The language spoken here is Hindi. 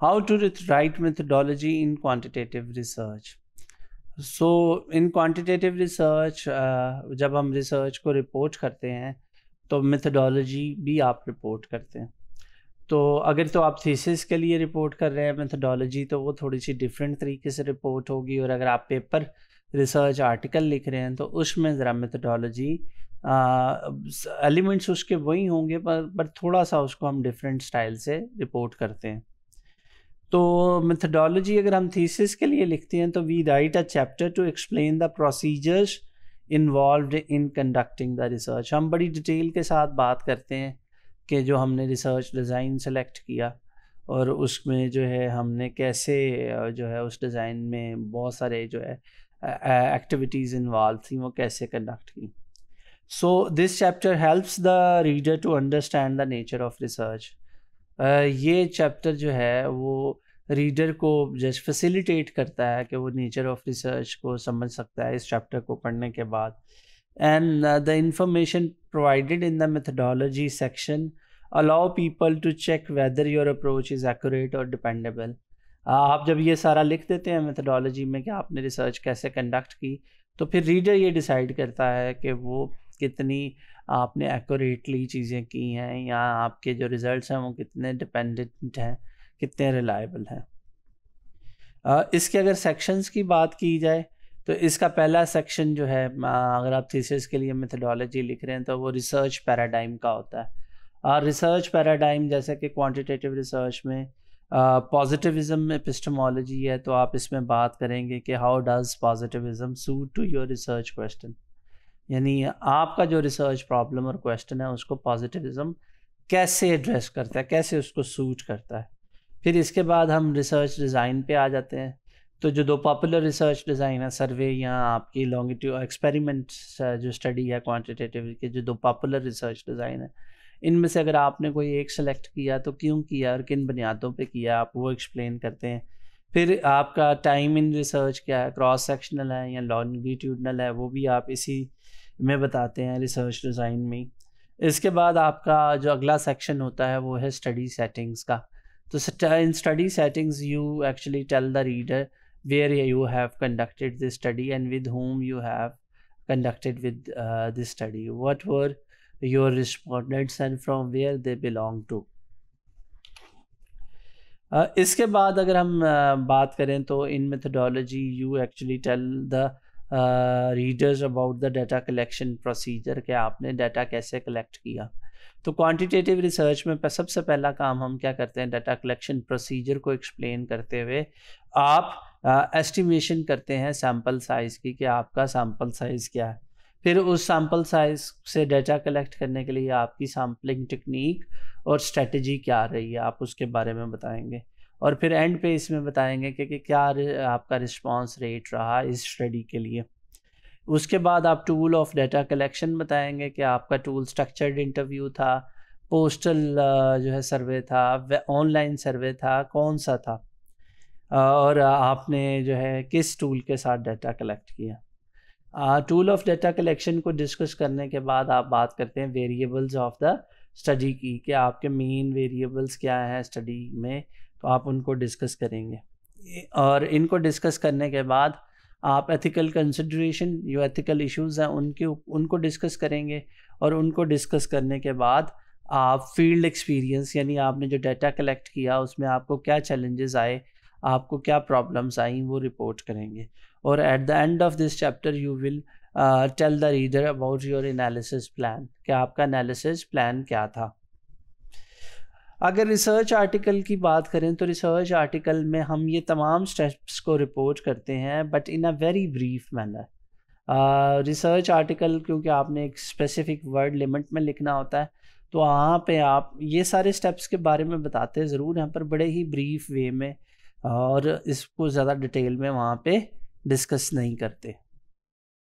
how to write methodology in quantitative research so in quantitative research जब हम रिसर्च को रिपोर्ट करते हैं तो मेथडोलॉजी भी आप रिपोर्ट करते हैं तो अगर तो आप थीसिस के लिए रिपोर्ट कर रहे हैं मेथडोलॉजी तो वो थोड़ी सी डिफरेंट तरीके से रिपोर्ट होगी और अगर आप पेपर रिसर्च आर्टिकल लिख रहे हैं तो उसमें ज़रा मेथडोलॉजी एलिमेंट्स उसके वही होंगे पर पर थोड़ा सा उसको हम डिफरेंट स्टाइल से रिपोर्ट करते हैं तो मेथडोलॉजी अगर हम थीसिस के लिए लिखते हैं तो we write a chapter to explain the procedures involve in conducting the research हम बड़ी डिटेल के साथ बात करते हैं कि जो हमने रिसर्च डिज़ाइन सेलेक्ट किया और उसमें जो है हमने कैसे जो है उस डिज़ाइन में बहुत सारे जो है एक्टिविटीज़ इन्वॉल्व थी वो कैसे कंडक्ट की so this chapter helps the reader to understand the nature of research ये चैप्टर जो है वो रीडर को जस्ट फैसिलिटेट करता है कि वो नेचर ऑफ रिसर्च को समझ सकता है इस चैप्टर को पढ़ने के बाद and the information provided in the methodology section allow people to check whether your approach is accurate और डिपेंडेबल आप जब ये सारा लिख देते हैं मेथडोलॉजी में कि आपने रिसर्च कैसे कंडक्ट की तो फिर रीडर ये डिसाइड करता है कि वो कितनी आपने एक्यूरेटली चीज़ें की हैं या आपके जो रिज़ल्ट हैं वो कितने डिपेंडेंट हैं कितने रिलायबल हैं इसके अगर सेक्शंस की बात की जाए तो इसका पहला सेक्शन जो है अगर आप थीसिस के लिए मेथडोलॉजी लिख रहे हैं तो वो रिसर्च पैराडाइम का होता है और रिसर्च पैराडाइम जैसे कि क्वांटिटेटिव रिसर्च में पॉजिटिविज्म एपिस्टमोलॉजी है तो आप इसमें बात करेंगे कि how does positivism suit to your research question यानी आपका जो रिसर्च प्रॉब्लम और क्वेश्चन है उसको पॉजिटिविज्म कैसे एड्रेस करता है कैसे उसको सूट करता है फिर इसके बाद हम रिसर्च डिज़ाइन पे आ जाते हैं तो जो दो पॉपुलर रिसर्च डिज़ाइन है सर्वे या आपकी लॉन्गिट्यू एक्सपेरिमेंट uh, जो स्टडी है क्वान्टिटेटिव के जो दो पॉपुलर रिसर्च डिज़ाइन है इनमें से अगर आपने कोई एक सेलेक्ट किया तो क्यों किया और किन बुनियादों पे किया आप वो एक्सप्लेन करते हैं फिर आपका टाइम इन रिसर्च क्या है क्रॉस सेक्शनल है या लॉन्गिट्यूडनल है वो भी आप इसी में बताते हैं रिसर्च डिज़ाइन में इसके बाद आपका जो अगला सेक्शन होता है वो है स्टडी सेटिंग्स का So in study settings, you actually tell the reader where you have conducted this study and with whom you have conducted with uh, this study. What were your respondents and from where they belong to. Uh, इसके बाद अगर हम uh, बात करें तो in methodology you actually tell the readers about the data collection procedure कि आपने डाटा कैसे कलेक्ट किया तो क्वांटिटेटिव रिसर्च में सबसे पहला काम हम क्या करते हैं डाटा कलेक्शन प्रोसीजर को एक्सप्लेन करते हुए आप एस्टिमेशन करते हैं सैम्पल साइज़ की कि आपका सैम्पल साइज़ क्या है फिर उस सैम्पल साइज़ से डाटा कलेक्ट करने के लिए आपकी सैम्पलिंग टेक्निक और स्ट्रेटजी क्या रही है आप उसके बारे में बताएंगे और फिर एंड पे इसमें बताएंगे कि, कि क्या आपका रिस्पांस रेट रहा इस स्टडी के लिए उसके बाद आप टूल ऑफ डेटा कलेक्शन बताएंगे कि आपका टूल स्ट्रक्चर्ड इंटरव्यू था पोस्टल जो है सर्वे था ऑनलाइन सर्वे था कौन सा था और आपने जो है किस टूल के साथ डाटा कलेक्ट किया टूल ऑफ डाटा कलेक्शन को डिस्कस करने के बाद आप बात करते हैं वेरिएबल्स ऑफ द स्टडी की कि आपके मेन वेरिएबल्स क्या हैं स्टडी में तो आप उनको डिस्कस करेंगे और इनको डिस्कस करने के बाद आप एथिकल कंसिड्रेशन जो एथिकल इश्यूज़ हैं उनके उनको डिस्कस करेंगे और उनको डिस्कस करने के बाद आप फील्ड एक्सपीरियंस यानी आपने जो डाटा कलेक्ट किया उसमें आपको क्या चैलेंजेस आए आपको क्या प्रॉब्लम्स आई वो रिपोर्ट करेंगे और at the end of this chapter you will tell the reader about your analysis plan कि आपका एनालिसिस प्लान क्या था अगर रिसर्च आर्टिकल की बात करें तो रिसर्च आर्टिकल में हम ये तमाम स्टेप्स को रिपोर्ट करते हैं but in a very brief manner research article क्योंकि आपने एक स्पेसिफिक वर्ड लिमिट में लिखना होता है तो वहाँ पे आप ये सारे स्टेप्स के बारे में बताते हैं ज़रूर यहाँ पर बड़े ही ब्रीफ वे में और इसको ज़्यादा डिटेल में वहाँ पे डिस्कस नहीं करते